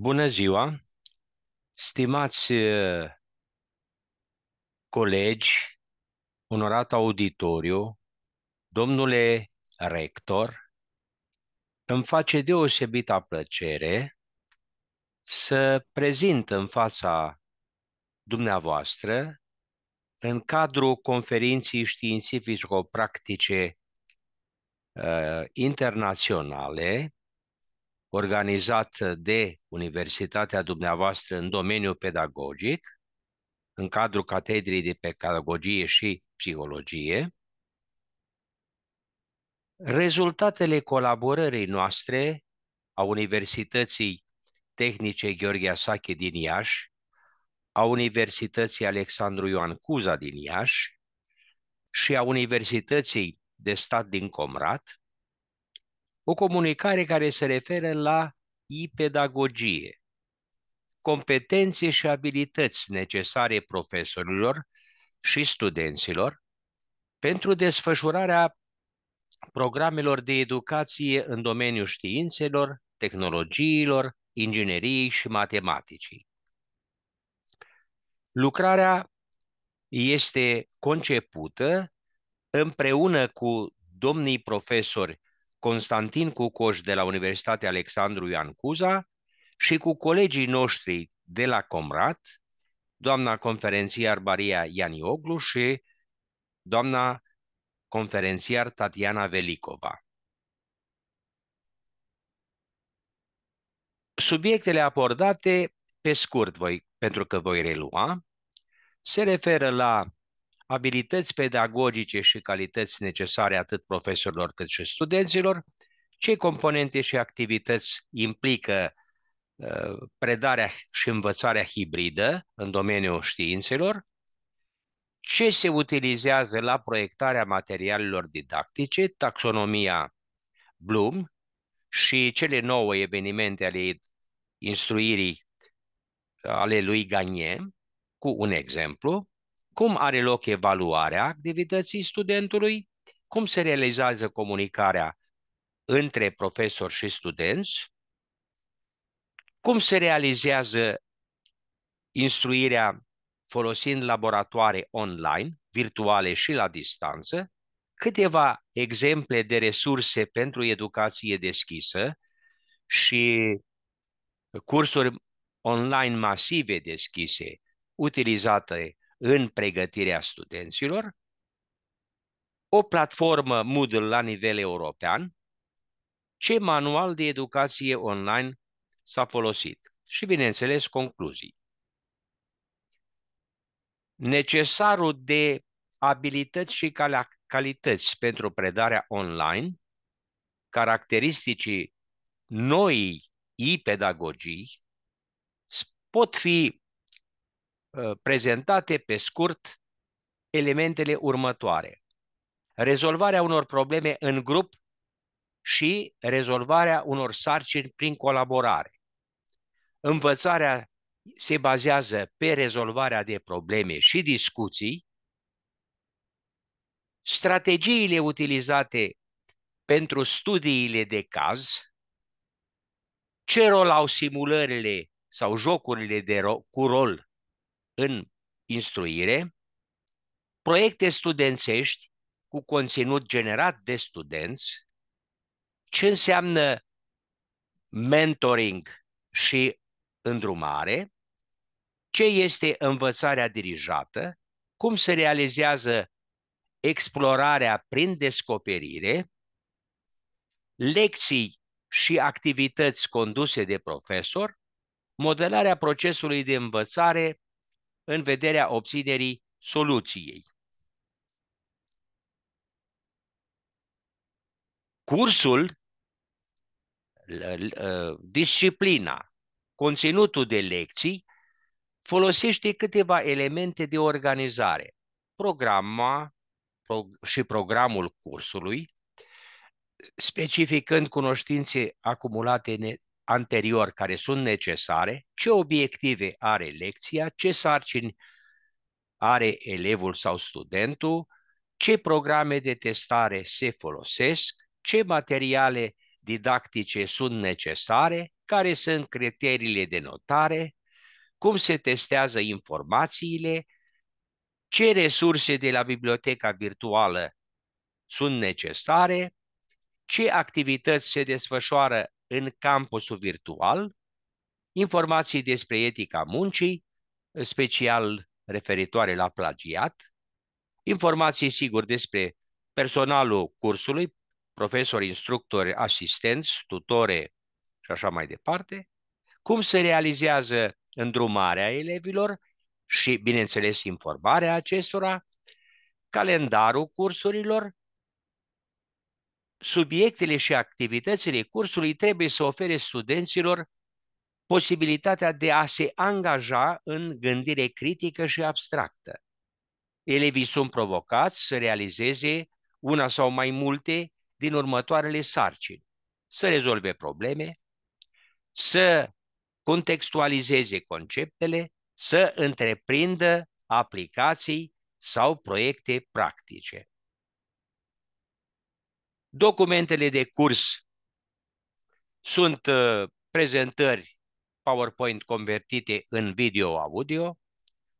Bună ziua, stimați colegi, onorat auditoriu, domnule rector, îmi face deosebită plăcere să prezint în fața dumneavoastră, în cadrul conferinții științifico-practice uh, internaționale, organizat de Universitatea dumneavoastră în domeniul pedagogic, în cadrul Catedrii de Pedagogie și Psihologie. Rezultatele colaborării noastre a Universității Tehnice Gheorghe Asache din Iași, a Universității Alexandru Ioan Cuza din Iași și a Universității de Stat din Comrat, o comunicare care se referă la ipedagogie, competențe și abilități necesare profesorilor și studenților pentru desfășurarea programelor de educație în domeniul științelor, tehnologiilor, ingineriei și matematicii. Lucrarea este concepută împreună cu domnii profesori Constantin Cucoș de la Universitatea Alexandru Ioan Cuza și cu colegii noștri de la Comrat, doamna conferențiar Baria Ianioglu și doamna conferențiar Tatiana Velicova. Subiectele abordate, pe scurt, voi, pentru că voi relua, se referă la abilități pedagogice și calități necesare atât profesorilor cât și studenților, ce componente și activități implică uh, predarea și învățarea hibridă în domeniul științelor, ce se utilizează la proiectarea materialelor didactice, taxonomia Bloom și cele nouă evenimente ale instruirii ale lui Gagné, cu un exemplu, cum are loc evaluarea activității studentului, cum se realizează comunicarea între profesori și studenți, cum se realizează instruirea folosind laboratoare online, virtuale și la distanță, câteva exemple de resurse pentru educație deschisă și cursuri online masive deschise utilizate în pregătirea studenților, o platformă Moodle la nivel european, ce manual de educație online s-a folosit și, bineînțeles, concluzii. Necesarul de abilități și calități pentru predarea online, caracteristicii noii i-pedagogii pot fi Uh, prezentate pe scurt elementele următoare. Rezolvarea unor probleme în grup și rezolvarea unor sarcini prin colaborare. Învățarea se bazează pe rezolvarea de probleme și discuții. Strategiile utilizate pentru studiile de caz, ce rol au simulările sau jocurile de ro- cu rol în instruire, proiecte studențești cu conținut generat de studenți, ce înseamnă mentoring și îndrumare, ce este învățarea dirijată, cum se realizează explorarea prin descoperire, lecții și activități conduse de profesor, modelarea procesului de învățare în vederea obținerii soluției. Cursul, uh, disciplina, conținutul de lecții folosește câteva elemente de organizare. Programa și programul cursului, specificând cunoștințe acumulate anterior care sunt necesare, ce obiective are lecția, ce sarcini are elevul sau studentul, ce programe de testare se folosesc, ce materiale didactice sunt necesare, care sunt criteriile de notare, cum se testează informațiile, ce resurse de la biblioteca virtuală sunt necesare, ce activități se desfășoară în campusul virtual, informații despre etica muncii, special referitoare la plagiat, informații sigur despre personalul cursului, profesori, instructori, asistenți, tutore și așa mai departe, cum se realizează îndrumarea elevilor și, bineînțeles, informarea acestora, calendarul cursurilor, subiectele și activitățile cursului trebuie să ofere studenților posibilitatea de a se angaja în gândire critică și abstractă. Elevii sunt provocați să realizeze una sau mai multe din următoarele sarcini. Să rezolve probleme, să contextualizeze conceptele, să întreprindă aplicații sau proiecte practice. Documentele de curs sunt uh, prezentări PowerPoint convertite în video-audio,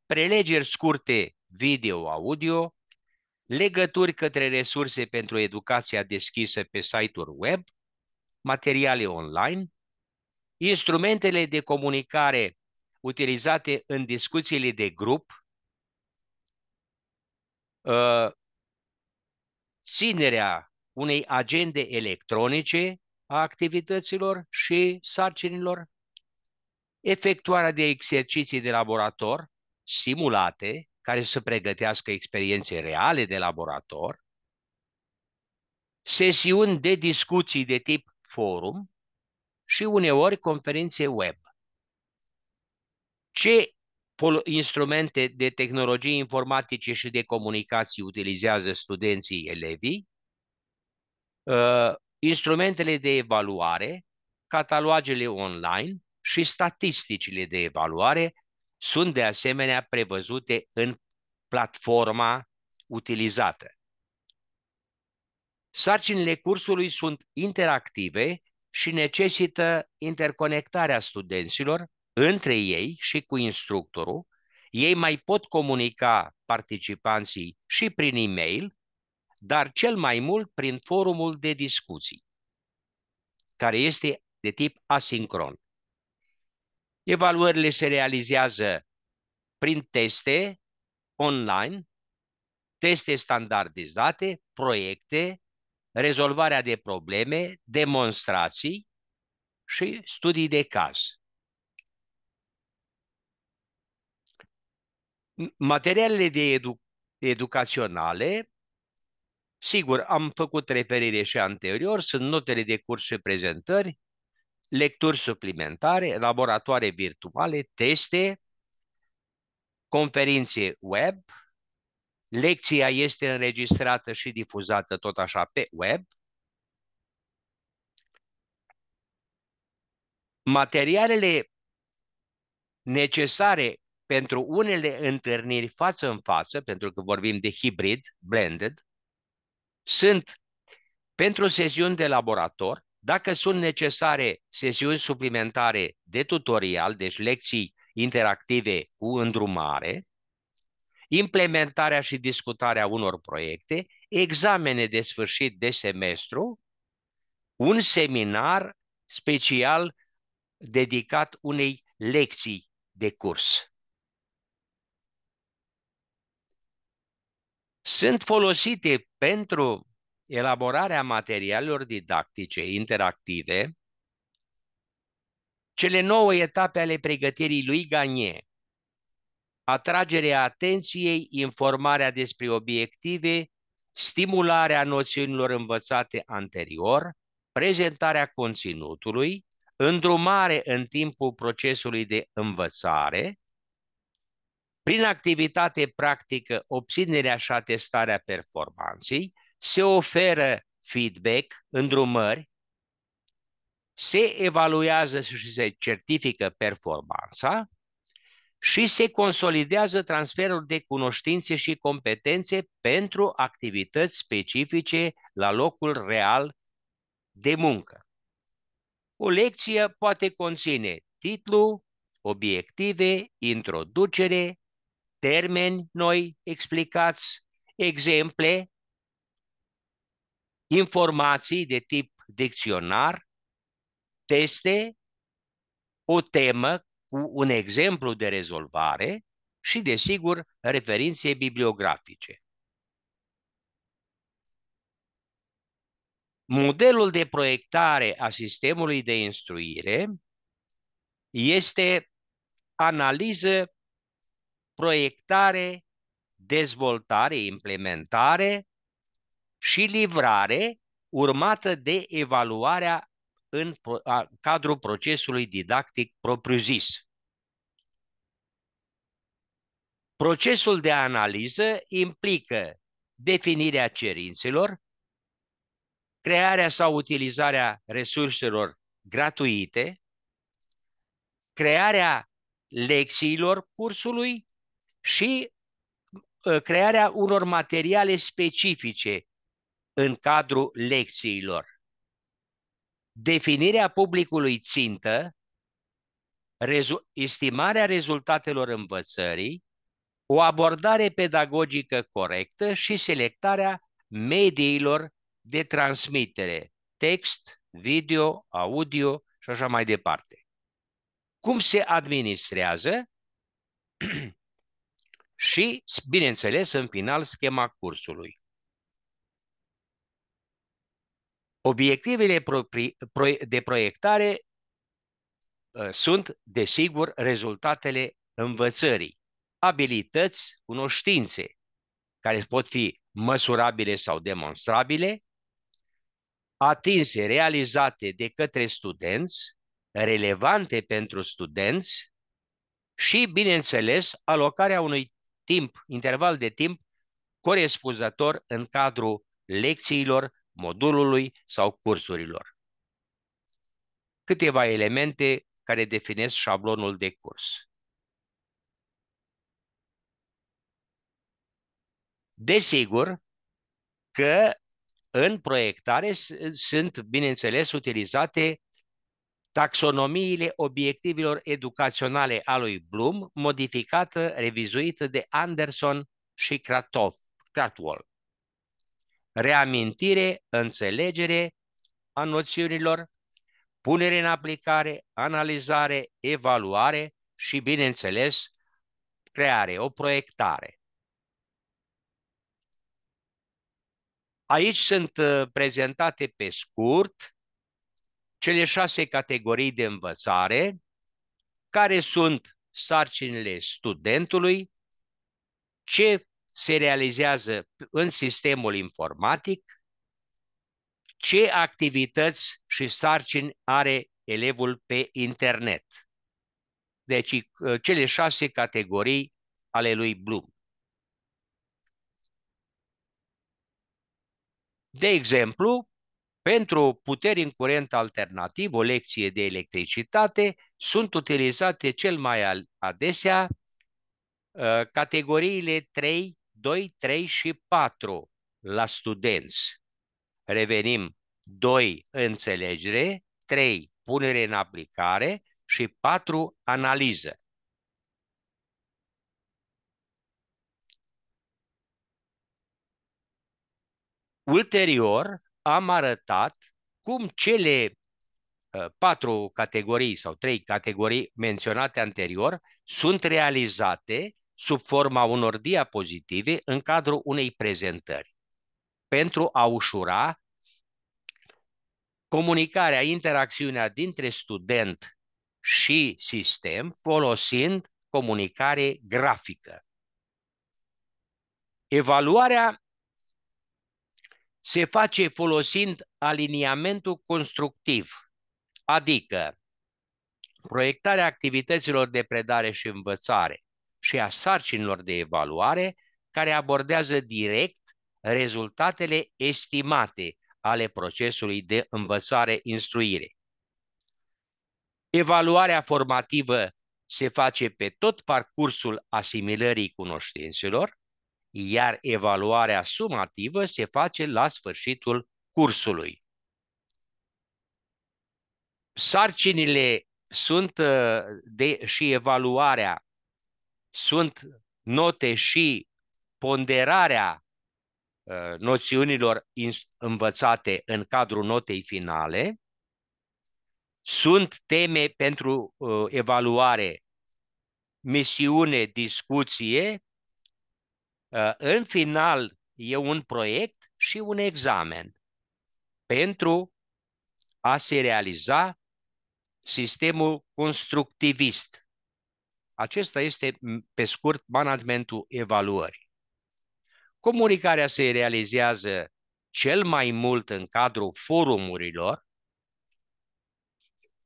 prelegeri scurte video-audio, legături către resurse pentru educația deschisă pe site-uri web, materiale online, instrumentele de comunicare utilizate în discuțiile de grup, uh, ținerea unei agende electronice a activităților și sarcinilor, efectuarea de exerciții de laborator simulate care să pregătească experiențe reale de laborator, sesiuni de discuții de tip forum și uneori conferințe web. Ce instrumente de tehnologie informatice și de comunicații utilizează studenții elevii? Uh, instrumentele de evaluare, catalogele online și statisticile de evaluare sunt de asemenea prevăzute în platforma utilizată. Sarcinile cursului sunt interactive și necesită interconectarea studenților între ei și cu instructorul. Ei mai pot comunica participanții și prin e-mail dar cel mai mult prin forumul de discuții, care este de tip asincron. Evaluările se realizează prin teste online, teste standardizate, proiecte, rezolvarea de probleme, demonstrații și studii de caz. Materialele de edu educaționale Sigur, am făcut referire și anterior, sunt notele de curs și prezentări, lecturi suplimentare, laboratoare virtuale, teste, conferințe web, lecția este înregistrată și difuzată tot așa pe web, materialele necesare pentru unele întâlniri față în față, pentru că vorbim de hibrid, blended, sunt pentru sesiuni de laborator, dacă sunt necesare sesiuni suplimentare de tutorial, deci lecții interactive cu îndrumare, implementarea și discutarea unor proiecte, examene de sfârșit de semestru, un seminar special dedicat unei lecții de curs. sunt folosite pentru elaborarea materialelor didactice interactive cele nouă etape ale pregătirii lui Gagné, atragerea atenției, informarea despre obiective, stimularea noțiunilor învățate anterior, prezentarea conținutului, îndrumare în timpul procesului de învățare, prin activitate practică, obținerea și atestarea performanței, se oferă feedback, îndrumări, se evaluează și se certifică performanța și se consolidează transferul de cunoștințe și competențe pentru activități specifice la locul real de muncă. O lecție poate conține titlu, obiective, introducere, termeni noi explicați, exemple, informații de tip dicționar, teste, o temă cu un exemplu de rezolvare și, desigur, referințe bibliografice. Modelul de proiectare a sistemului de instruire este analiză proiectare, dezvoltare, implementare și livrare urmată de evaluarea în cadrul procesului didactic propriu-zis. Procesul de analiză implică definirea cerințelor, crearea sau utilizarea resurselor gratuite, crearea lecțiilor cursului, și uh, crearea unor materiale specifice în cadrul lecțiilor. Definirea publicului țintă, rezu- estimarea rezultatelor învățării, o abordare pedagogică corectă și selectarea mediilor de transmitere, text, video, audio și așa mai departe. Cum se administrează? și, bineînțeles, în final, schema cursului. Obiectivele de proiectare ă, sunt, desigur, rezultatele învățării, abilități, cunoștințe, care pot fi măsurabile sau demonstrabile, atinse, realizate de către studenți, relevante pentru studenți și, bineînțeles, alocarea unui timp, interval de timp corespunzător în cadrul lecțiilor, modulului sau cursurilor. Câteva elemente care definesc șablonul de curs. Desigur că în proiectare sunt, bineînțeles, utilizate taxonomiile obiectivelor educaționale a lui Bloom, modificată, revizuită de Anderson și Kratov, Cratwell. Reamintire, înțelegere a noțiunilor, punere în aplicare, analizare, evaluare și, bineînțeles, creare, o proiectare. Aici sunt uh, prezentate pe scurt cele șase categorii de învățare, care sunt sarcinile studentului, ce se realizează în sistemul informatic, ce activități și sarcini are elevul pe internet. Deci ă, cele șase categorii ale lui Bloom. De exemplu, pentru puteri în curent alternativ, o lecție de electricitate, sunt utilizate cel mai adesea uh, categoriile 3, 2, 3 și 4 la studenți. Revenim 2 înțelegere, 3 punere în aplicare și 4 analiză. Ulterior, am arătat cum cele uh, patru categorii sau trei categorii menționate anterior sunt realizate sub forma unor diapozitive în cadrul unei prezentări pentru a ușura comunicarea, interacțiunea dintre student și sistem folosind comunicare grafică. Evaluarea se face folosind aliniamentul constructiv, adică proiectarea activităților de predare și învățare și a sarcinilor de evaluare care abordează direct rezultatele estimate ale procesului de învățare-instruire. Evaluarea formativă se face pe tot parcursul asimilării cunoștințelor, iar evaluarea sumativă se face la sfârșitul cursului. Sarcinile sunt uh, de, și evaluarea sunt note și ponderarea uh, noțiunilor învățate în cadrul notei finale, sunt teme pentru uh, evaluare, misiune, discuție, Uh, în final e un proiect și un examen pentru a se realiza sistemul constructivist. Acesta este, pe scurt, managementul evaluării. Comunicarea se realizează cel mai mult în cadrul forumurilor.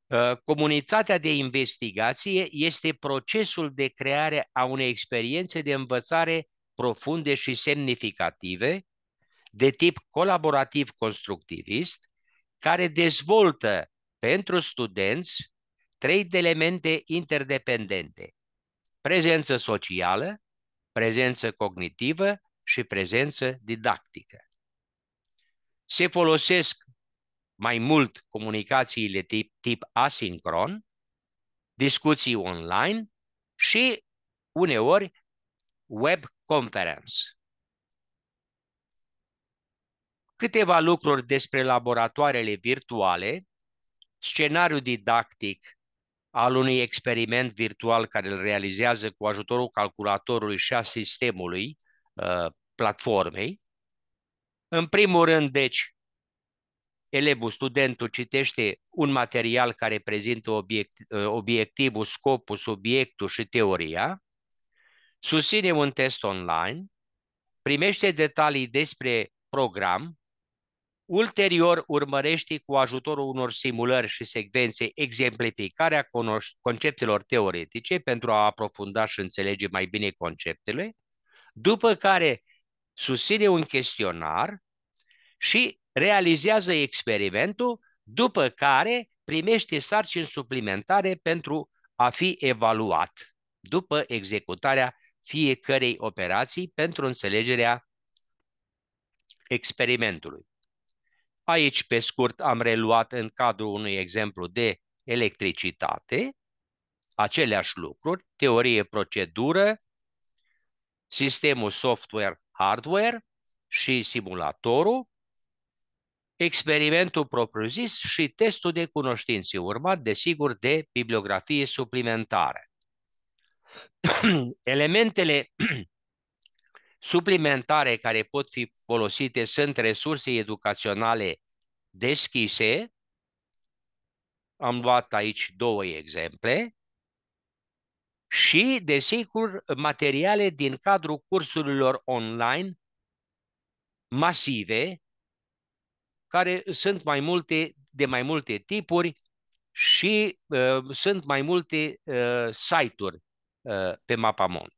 Uh, comunitatea de investigație este procesul de creare a unei experiențe de învățare profunde și semnificative de tip colaborativ-constructivist, care dezvoltă pentru studenți trei elemente interdependente. Prezență socială, prezență cognitivă și prezență didactică. Se folosesc mai mult comunicațiile tip, tip asincron, discuții online și uneori web Conference. Câteva lucruri despre laboratoarele virtuale, scenariu didactic al unui experiment virtual care îl realizează cu ajutorul calculatorului și a sistemului uh, platformei. În primul rând, deci, elevul, studentul citește un material care prezintă obiect, uh, obiectivul, scopul, subiectul și teoria susține un test online, primește detalii despre program, ulterior urmărește cu ajutorul unor simulări și secvențe exemplificarea conceptelor teoretice pentru a aprofunda și înțelege mai bine conceptele, după care susține un chestionar și realizează experimentul, după care primește sarcini suplimentare pentru a fi evaluat după executarea fiecarei operații pentru înțelegerea experimentului. Aici, pe scurt, am reluat în cadrul unui exemplu de electricitate aceleași lucruri, teorie, procedură, sistemul software-hardware și simulatorul, experimentul propriu-zis și testul de cunoștințe, urmat, desigur, de bibliografie suplimentară. Elementele suplimentare care pot fi folosite sunt resurse educaționale deschise. Am luat aici două exemple. Și, desigur, materiale din cadrul cursurilor online masive, care sunt mai multe, de mai multe tipuri și uh, sunt mai multe uh, site-uri Uh, pe mapa mond.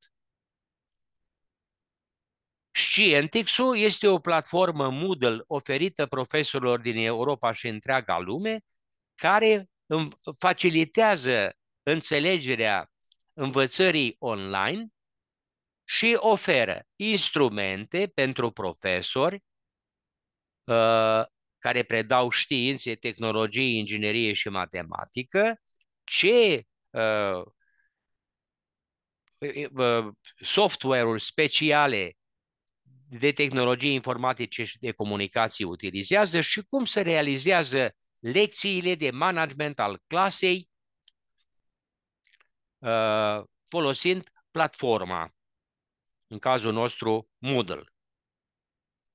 Scientix-ul este o platformă Moodle oferită profesorilor din Europa și întreaga lume, care facilitează înțelegerea învățării online și oferă instrumente pentru profesori uh, care predau științe, tehnologie, inginerie și matematică, ce uh, Păi, software-uri speciale de tehnologie informatice și de comunicații utilizează și cum se realizează lecțiile de management al clasei uh, folosind platforma, în cazul nostru Moodle.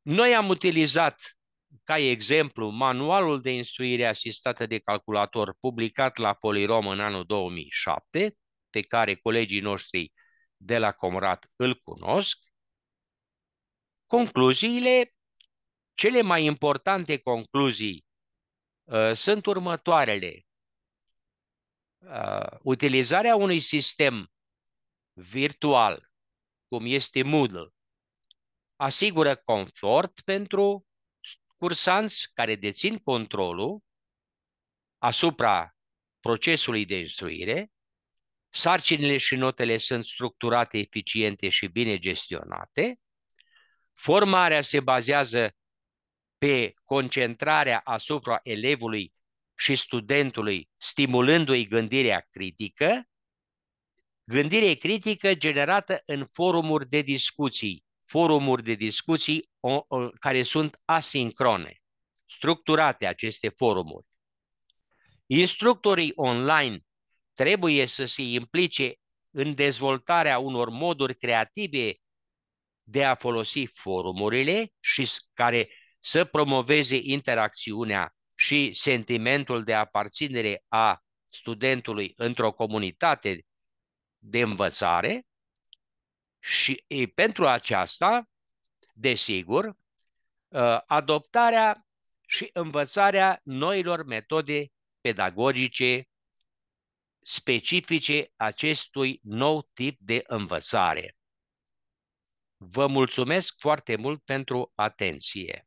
Noi am utilizat ca exemplu manualul de instruire asistată de calculator publicat la Polirom în anul 2007 pe care colegii noștri de la Comrat îl cunosc, concluziile, cele mai importante concluzii uh, sunt următoarele. Uh, utilizarea unui sistem virtual, cum este Moodle, asigură confort pentru cursanți care dețin controlul asupra procesului de instruire, sarcinile și notele sunt structurate, eficiente și bine gestionate, formarea se bazează pe concentrarea asupra elevului și studentului, stimulându-i gândirea critică, gândire critică generată în forumuri de discuții, forumuri de discuții care sunt asincrone, structurate aceste forumuri. Instructorii online trebuie să se implice în dezvoltarea unor moduri creative de a folosi forumurile și care să promoveze interacțiunea și sentimentul de aparținere a studentului într-o comunitate de învățare și pentru aceasta, desigur, ă, adoptarea și învățarea noilor metode pedagogice specifice acestui nou tip de învățare. Vă mulțumesc foarte mult pentru atenție!